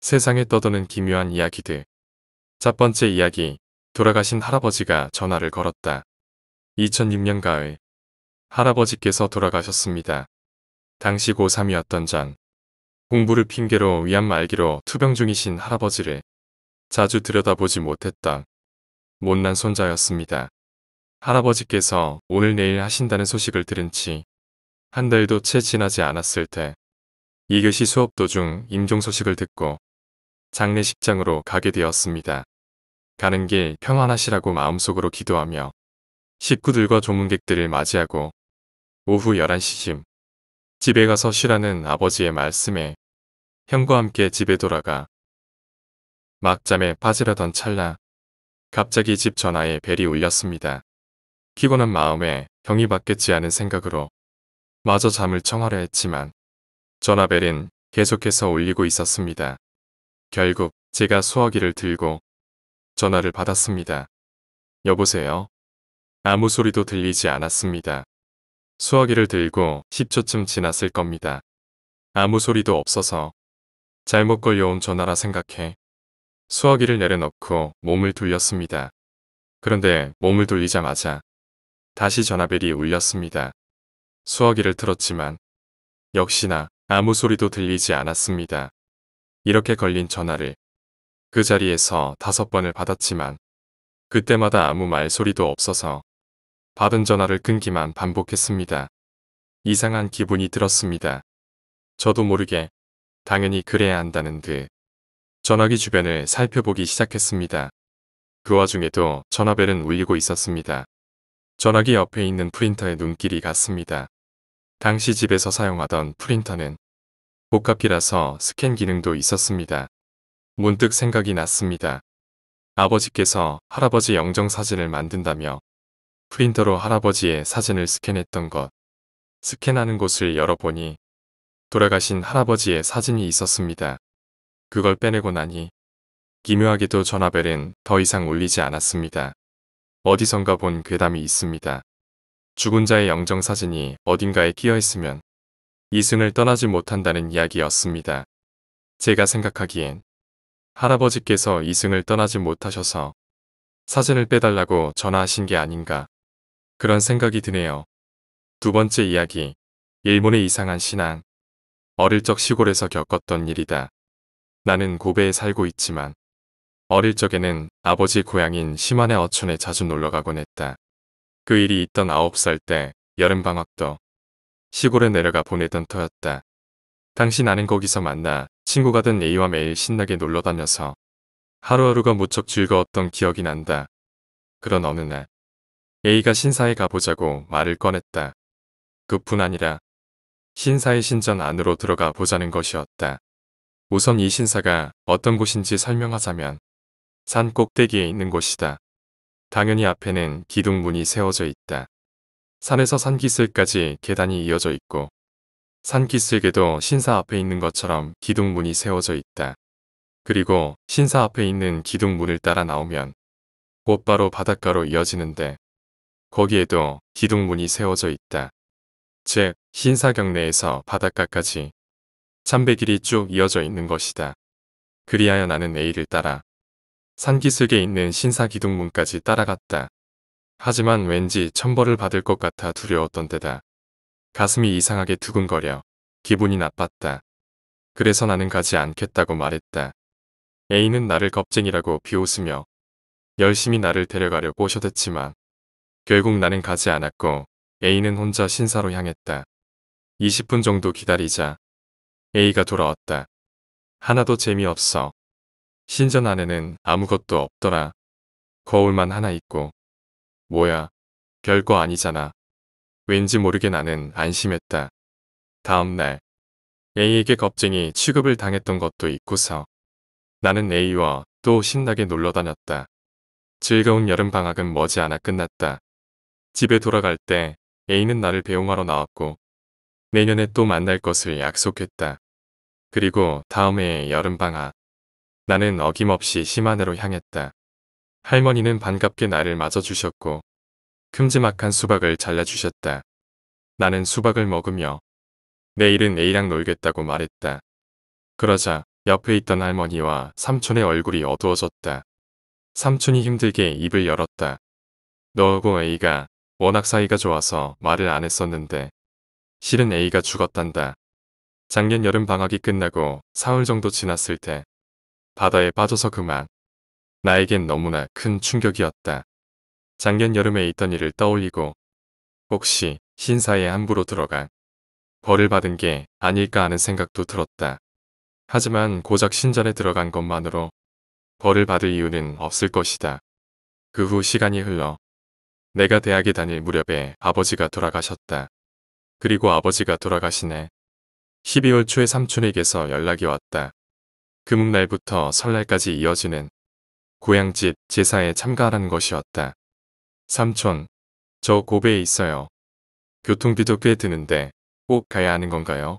세상에 떠도는 기묘한 이야기들. 첫 번째 이야기. 돌아가신 할아버지가 전화를 걸었다. 2006년 가을. 할아버지께서 돌아가셨습니다. 당시 고3이었던 전. 공부를 핑계로 위암 말기로 투병 중이신 할아버지를 자주 들여다보지 못했던 못난 손자였습니다. 할아버지께서 오늘 내일 하신다는 소식을 들은 지 한 달도 채 지나지 않았을 때이교시 수업 도중 임종 소식을 듣고 장례식장으로 가게 되었습니다. 가는 길 평안하시라고 마음속으로 기도하며 식구들과 조문객들을 맞이하고 오후 11시쯤 집에 가서 쉬라는 아버지의 말씀에 형과 함께 집에 돌아가 막잠에 빠지려던 찰나 갑자기 집 전화에 벨이 울렸습니다. 피곤한 마음에 병이 받겠지 않은 생각으로 마저 잠을 청하려 했지만 전화벨은 계속해서 울리고 있었습니다. 결국 제가 수화기를 들고 전화를 받았습니다. 여보세요? 아무 소리도 들리지 않았습니다. 수화기를 들고 10초쯤 지났을 겁니다. 아무 소리도 없어서 잘못 걸려온 전화라 생각해 수화기를 내려놓고 몸을 돌렸습니다. 그런데 몸을 돌리자마자 다시 전화벨이 울렸습니다. 수화기를 틀었지만 역시나 아무 소리도 들리지 않았습니다. 이렇게 걸린 전화를 그 자리에서 다섯 번을 받았지만 그때마다 아무 말소리도 없어서 받은 전화를 끊기만 반복했습니다. 이상한 기분이 들었습니다. 저도 모르게 당연히 그래야 한다는 듯 전화기 주변을 살펴보기 시작했습니다. 그 와중에도 전화벨은 울리고 있었습니다. 전화기 옆에 있는 프린터의 눈길이 갔습니다. 당시 집에서 사용하던 프린터는 복합기라서 스캔 기능도 있었습니다. 문득 생각이 났습니다. 아버지께서 할아버지 영정 사진을 만든다며 프린터로 할아버지의 사진을 스캔했던 것. 스캔하는 곳을 열어보니 돌아가신 할아버지의 사진이 있었습니다. 그걸 빼내고 나니 기묘하게도 전화벨은 더 이상 울리지 않았습니다. 어디선가 본 괴담이 있습니다. 죽은 자의 영정 사진이 어딘가에 끼어 있으면 이승을 떠나지 못한다는 이야기였습니다. 제가 생각하기엔 할아버지께서 이승을 떠나지 못하셔서 사진을 빼달라고 전화하신 게 아닌가 그런 생각이 드네요. 두 번째 이야기 일본의 이상한 신앙 어릴 적 시골에서 겪었던 일이다. 나는 고베에 살고 있지만 어릴 적에는 아버지 고향인 시만의 어촌에 자주 놀러가곤 했다. 그 일이 있던 9살 때 여름방학 도 시골에 내려가 보내던 터였다. 당시 나는 거기서 만나 친구가 된 A와 매일 신나게 놀러 다녀서 하루하루가 무척 즐거웠던 기억이 난다. 그런 어느 날 A가 신사에 가보자고 말을 꺼냈다. 그뿐 아니라 신사의 신전 안으로 들어가 보자는 것이었다. 우선 이 신사가 어떤 곳인지 설명하자면 산 꼭대기에 있는 곳이다. 당연히 앞에는 기둥문이 세워져 있다. 산에서 산기슭까지 계단이 이어져 있고 산기슭에도 신사 앞에 있는 것처럼 기둥문이 세워져 있다. 그리고 신사 앞에 있는 기둥문을 따라 나오면 곧바로 바닷가로 이어지는데 거기에도 기둥문이 세워져 있다. 즉 신사 경내에서 바닷가까지 참배길이 쭉 이어져 있는 것이다. 그리하여 나는 A를 따라 산기슭에 있는 신사 기둥문까지 따라갔다. 하지만 왠지 천벌을 받을 것 같아 두려웠던 때다. 가슴이 이상하게 두근거려 기분이 나빴다. 그래서 나는 가지 않겠다고 말했다. A는 나를 겁쟁이라고 비웃으며 열심히 나를 데려가려 꼬셔댔지만 결국 나는 가지 않았고 A는 혼자 신사로 향했다. 20분 정도 기다리자 A가 돌아왔다. 하나도 재미없어. 신전 안에는 아무것도 없더라. 거울만 하나 있고 뭐야, 별거 아니잖아. 왠지 모르게 나는 안심했다. 다음날 A에게 겁쟁이 취급을 당했던 것도 잊고서 나는 A와 또 신나게 놀러 다녔다. 즐거운 여름방학은 머지않아 끝났다. 집에 돌아갈 때 A는 나를 배웅하러 나왔고 내년에 또 만날 것을 약속했다. 그리고 다음 해의 여름방학 나는 어김없이 심한으로 향했다. 할머니는 반갑게 나를 맞아주셨고 큼지막한 수박을 잘라주셨다. 나는 수박을 먹으며 내일은 A랑 놀겠다고 말했다. 그러자 옆에 있던 할머니와 삼촌의 얼굴이 어두워졌다. 삼촌이 힘들게 입을 열었다. 너하고 A가 워낙 사이가 좋아서 말을 안 했었는데 실은 A가 죽었단다. 작년 여름 방학이 끝나고 사흘 정도 지났을 때 바다에 빠져서 그만 나에겐 너무나 큰 충격이었다. 작년 여름에 있던 일을 떠올리고 혹시 신사에 함부로 들어가 벌을 받은 게 아닐까 하는 생각도 들었다. 하지만 고작 신전에 들어간 것만으로 벌을 받을 이유는 없을 것이다. 그 후 시간이 흘러 내가 대학에 다닐 무렵에 아버지가 돌아가셨다. 그리고 아버지가 돌아가시네. 12월 초에 삼촌에게서 연락이 왔다. 금음날부터 설날까지 이어지는 고향집 제사에 참가하라는 것이었다. 삼촌, 저 고베에 있어요. 교통비도 꽤 드는데 꼭 가야 하는 건가요?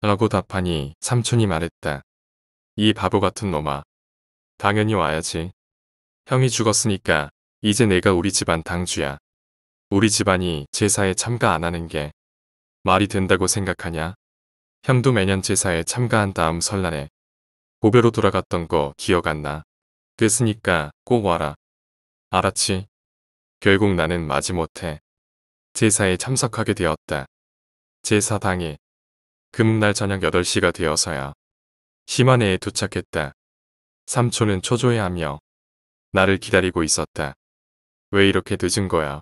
라고 답하니 삼촌이 말했다. 이 바보 같은 놈아. 당연히 와야지. 형이 죽었으니까 이제 내가 우리 집안 당주야. 우리 집안이 제사에 참가 안 하는 게 말이 된다고 생각하냐? 형도 매년 제사에 참가한 다음 설날에 고베로 돌아갔던 거 기억 안 나? 됐으니까 꼭 와라. 알았지? 결국 나는 마지못해 제사에 참석하게 되었다. 제사 당일 금날 저녁 8시가 되어서야 심한해에 도착했다. 삼촌은 초조해하며 나를 기다리고 있었다. 왜 이렇게 늦은 거야?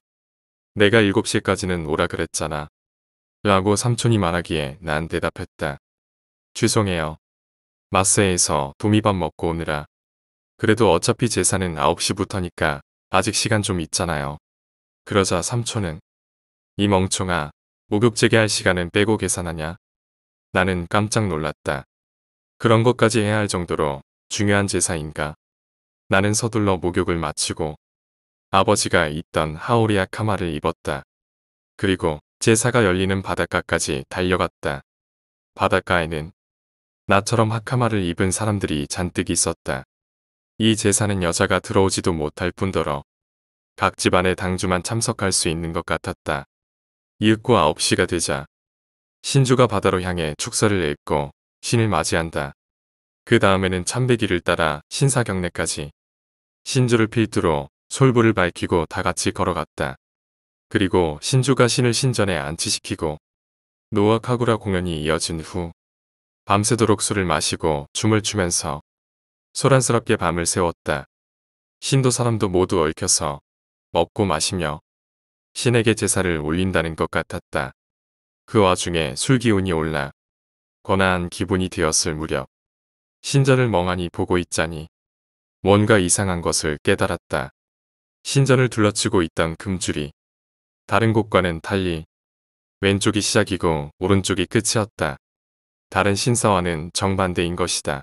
내가 7시까지는 오라 그랬잖아. 라고 삼촌이 말하기에 난 대답했다. 죄송해요. 마스에서 도미밥 먹고 오느라 그래도 어차피 제사는 9시부터니까 아직 시간 좀 있잖아요. 그러자 삼촌은 이 멍청아 목욕제게 할 시간은 빼고 계산하냐? 나는 깜짝 놀랐다. 그런 것까지 해야 할 정도로 중요한 제사인가? 나는 서둘러 목욕을 마치고 아버지가 있던 하오리아 카마를 입었다. 그리고 제사가 열리는 바닷가까지 달려갔다. 바닷가에는 나처럼 하카마를 입은 사람들이 잔뜩 있었다. 이 제사는 여자가 들어오지도 못할 뿐더러 각 집안의 당주만 참석할 수 있는 것 같았다. 이윽고 9시가 되자 신주가 바다로 향해 축사를 읽고 신을 맞이한다. 그 다음에는 참배기를 따라 신사경례까지 신주를 필두로 솔부를 밝히고 다 같이 걸어갔다. 그리고 신주가 신을 신전에 안치시키고 노아카구라 공연이 이어진 후 밤새도록 술을 마시고 춤을 추면서 소란스럽게 밤을 새웠다. 신도 사람도 모두 얽혀서 먹고 마시며 신에게 제사를 올린다는 것 같았다. 그 와중에 술 기운이 올라 권한 기분이 되었을 무렵 신전을 멍하니 보고 있자니 뭔가 이상한 것을 깨달았다. 신전을 둘러치고 있던 금줄이 다른 곳과는 달리 왼쪽이 시작이고 오른쪽이 끝이었다. 다른 신사와는 정반대인 것이다.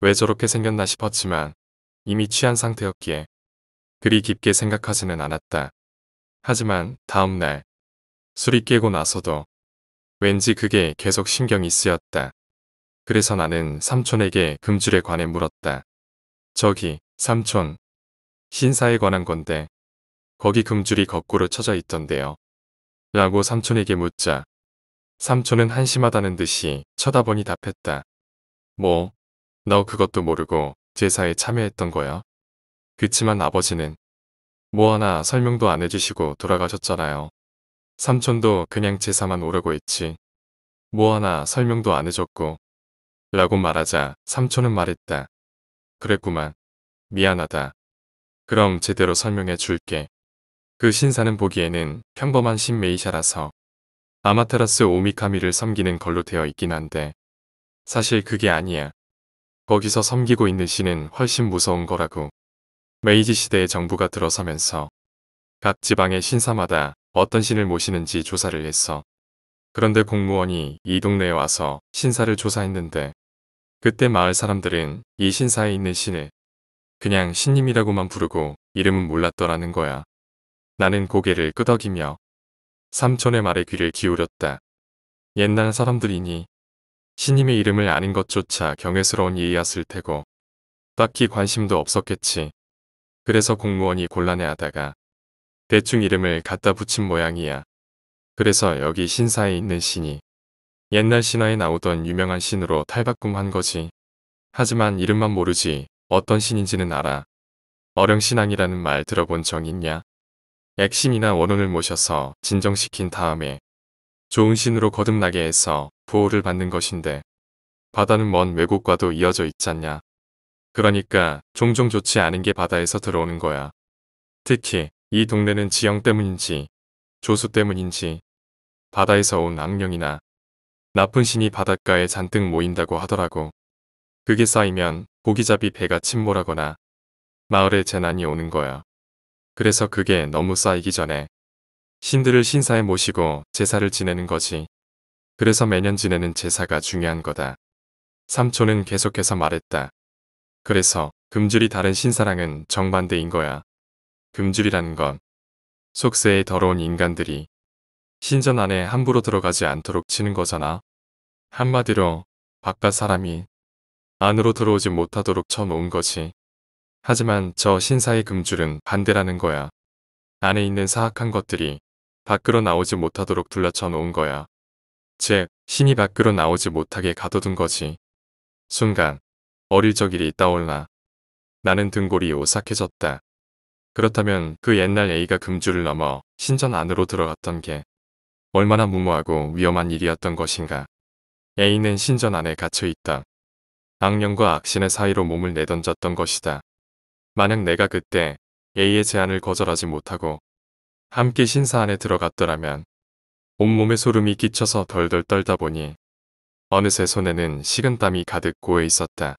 왜 저렇게 생겼나 싶었지만 이미 취한 상태였기에 그리 깊게 생각하지는 않았다. 하지만 다음날 술이 깨고 나서도 왠지 그게 계속 신경이 쓰였다. 그래서 나는 삼촌에게 금줄에 관해 물었다. 저기 삼촌 신사에 관한 건데 거기 금줄이 거꾸로 쳐져 있던데요. 라고 삼촌에게 묻자 삼촌은 한심하다는 듯이 쳐다보니 답했다. 뭐너 그것도 모르고 제사에 참여했던 거야? 그치만 아버지는 뭐 하나 설명도 안 해주시고 돌아가셨잖아요. 삼촌도 그냥 제사만 오려고 했지. 뭐 하나 설명도 안 해줬고. 라고 말하자 삼촌은 말했다. 그랬구만. 미안하다. 그럼 제대로 설명해 줄게. 그 신사는 보기에는 평범한 신메이샤라서 아마테라스 오미카미를 섬기는 걸로 되어 있긴 한데 사실 그게 아니야. 거기서 섬기고 있는 신은 훨씬 무서운 거라고. 메이지 시대의 정부가 들어서면서 각 지방의 신사마다 어떤 신을 모시는지 조사를 했어. 그런데 공무원이 이 동네에 와서 신사를 조사했는데 그때 마을 사람들은 이 신사에 있는 신을 그냥 신님이라고만 부르고 이름은 몰랐더라는 거야. 나는 고개를 끄덕이며 삼촌의 말에 귀를 기울였다. 옛날 사람들이니 신임의 이름을 아는 것조차 경외스러운 일이었을 테고 딱히 관심도 없었겠지. 그래서 공무원이 곤란해하다가 대충 이름을 갖다 붙인 모양이야. 그래서 여기 신사에 있는 신이 옛날 신화에 나오던 유명한 신으로 탈바꿈한 거지. 하지만 이름만 모르지 어떤 신인지는 알아. 어령신앙이라는 말 들어본 적 있냐? 액신이나 원혼을 모셔서 진정시킨 다음에 좋은 신으로 거듭나게 해서 보호를 받는 것인데 바다는 먼 외국과도 이어져 있잖냐. 그러니까 종종 좋지 않은 게 바다에서 들어오는 거야. 특히 이 동네는 지형 때문인지 조수 때문인지 바다에서 온 악령이나 나쁜 신이 바닷가에 잔뜩 모인다고 하더라고. 그게 쌓이면 고기잡이 배가 침몰하거나 마을에 재난이 오는 거야. 그래서 그게 너무 쌓이기 전에 신들을 신사에 모시고 제사를 지내는 거지. 그래서 매년 지내는 제사가 중요한 거다. 삼촌은 계속해서 말했다. 그래서 금줄이 다른 신사랑은 정반대인 거야. 금줄이라는 건속세에 더러운 인간들이 신전 안에 함부로 들어가지 않도록 치는 거잖아. 한마디로 바깥 사람이 안으로 들어오지 못하도록 쳐놓은 거지. 하지만 저 신사의 금줄은 반대라는 거야. 안에 있는 사악한 것들이 밖으로 나오지 못하도록 둘러쳐 놓은 거야. 즉, 신이 밖으로 나오지 못하게 가둬둔 거지. 순간, 어릴 적 일이 떠올라. 나는 등골이 오싹해졌다. 그렇다면 그 옛날 A가 금주를 넘어 신전 안으로 들어갔던 게 얼마나 무모하고 위험한 일이었던 것인가. A는 신전 안에 갇혀있다. 악령과 악신의 사이로 몸을 내던졌던 것이다. 만약 내가 그때 A의 제안을 거절하지 못하고 함께 신사 안에 들어갔더라면 온몸에 소름이 끼쳐서 덜덜 떨다 보니 어느새 손에는 식은 땀이 가득 고여 있었다.